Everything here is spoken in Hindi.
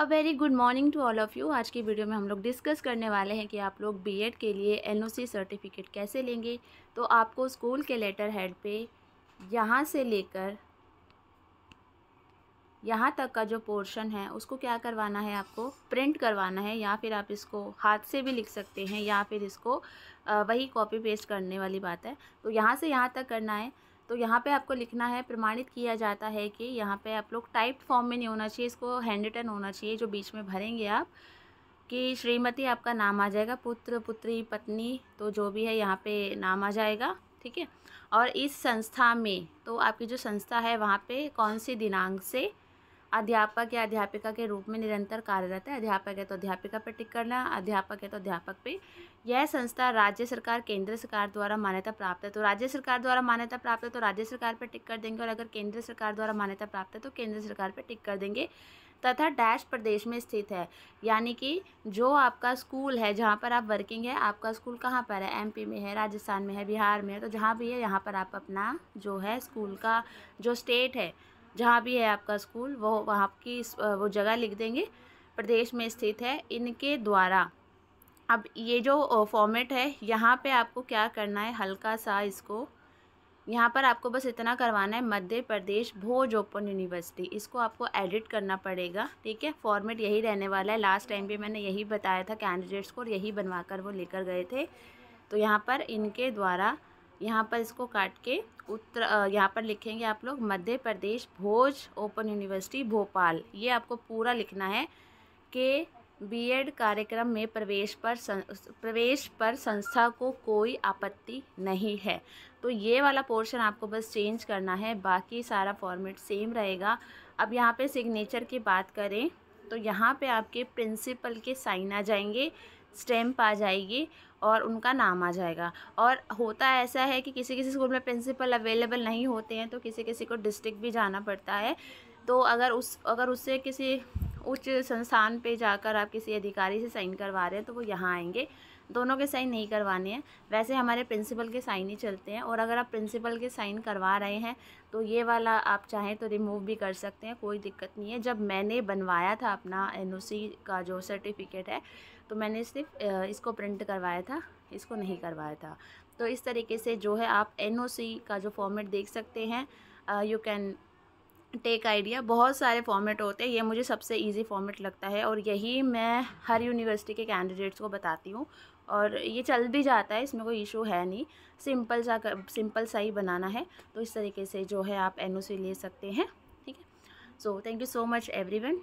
a very good morning to all of you आज की वीडियो में हम लोग डिस्कस करने वाले हैं कि आप लोग बीएड के लिए एनओसी सर्टिफिकेट कैसे लेंगे तो आपको स्कूल के लेटर हेड पे यहाँ से लेकर यहाँ तक का जो पोर्शन है उसको क्या करवाना है आपको प्रिंट करवाना है या फिर आप इसको हाथ से भी लिख सकते हैं या फिर इसको वही कॉपी पेस्ट करने वाली बात है तो यहाँ से यहाँ तक करना है तो यहाँ पे आपको लिखना है प्रमाणित किया जाता है कि यहाँ पे आप लोग टाइप्ड फॉर्म में नहीं होना चाहिए इसको हैंड रिटन होना चाहिए जो बीच में भरेंगे आप कि श्रीमती आपका नाम आ जाएगा पुत्र पुत्री पत्नी तो जो भी है यहाँ पे नाम आ जाएगा ठीक है और इस संस्था में तो आपकी जो संस्था है वहाँ पे कौन से दिनांक से अध्यापक या अध्यापिका के रूप में निरंतर कार्यरत है अध्यापक है तो अध्यापिका पर टिक करना अध्यापक है तो अध्यापक पे यह संस्था राज्य सरकार केंद्र सरकार द्वारा मान्यता प्राप्त है तो राज्य सरकार द्वारा मान्यता प्राप्त है तो राज्य सरकार पर टिक कर देंगे और अगर केंद्र सरकार द्वारा मान्यता प्राप्त है तो केंद्र सरकार पर टिक कर देंगे तथा डैश प्रदेश में स्थित है यानी कि जो आपका स्कूल है जहाँ पर आप वर्किंग है आपका स्कूल कहाँ पर है एमपी में है राजस्थान में है बिहार में है तो जहाँ भी है यहाँ पर आप अपना जो है स्कूल का जो स्टेट है जहाँ भी है आपका स्कूल वो वहाँ की वो जगह लिख देंगे प्रदेश में स्थित है इनके द्वारा अब ये जो फॉर्मेट है यहाँ पे आपको क्या करना है हल्का सा इसको यहाँ पर आपको बस इतना करवाना है मध्य प्रदेश भोज ओपन यूनिवर्सिटी इसको आपको एडिट करना पड़ेगा ठीक है फॉर्मेट यही रहने वाला है लास्ट टाइम भी मैंने यही बताया था कैंडिडेट्स को और यही बनवा कर वो लेकर गए थे तो यहाँ पर इनके द्वारा यहाँ पर इसको काट के उत्तर यहाँ पर लिखेंगे आप लोग मध्य प्रदेश भोज ओपन यूनिवर्सिटी भोपाल ये आपको पूरा लिखना है के बीएड कार्यक्रम में प्रवेश पर सं, प्रवेश पर संस्था को कोई आपत्ति नहीं है तो ये वाला पोर्शन आपको बस चेंज करना है बाकी सारा फॉर्मेट सेम रहेगा अब यहाँ पे सिग्नेचर की बात करें तो यहाँ पे आपके प्रिंसिपल के साइन आ जाएंगे स्टैम्प आ जाएगी और उनका नाम आ जाएगा और होता ऐसा है कि किसी किसी स्कूल में प्रिंसिपल अवेलेबल नहीं होते हैं तो किसी किसी को डिस्ट्रिक्ट भी जाना पड़ता है तो अगर उस अगर उससे किसी उच्च संस्थान पे जाकर आप किसी अधिकारी से साइन करवा रहे हैं तो वो यहाँ आएंगे दोनों के साइन नहीं करवाने हैं वैसे हमारे प्रिंसिपल के साइन ही चलते हैं और अगर आप प्रिंसिपल के साइन करवा रहे हैं तो ये वाला आप चाहें तो रिमूव भी कर सकते हैं कोई दिक्कत नहीं है जब मैंने बनवाया था अपना एन का जो सर्टिफिकेट है तो मैंने सिर्फ इसको प्रिंट करवाया था इसको नहीं करवाया था तो इस तरीके से जो है आप एन का जो फॉर्मेट देख सकते हैं यू कैन टेक आइडिया बहुत सारे फॉर्मेट होते हैं ये मुझे सबसे इजी फॉर्मेट लगता है और यही मैं हर यूनिवर्सिटी के कैंडिडेट्स को बताती हूँ और ये चल भी जाता है इसमें कोई इशू है नहीं सिंपल सा सिंपल सा ही बनाना है तो इस तरीके से जो है आप एन ले सकते हैं ठीक है so thank you so much every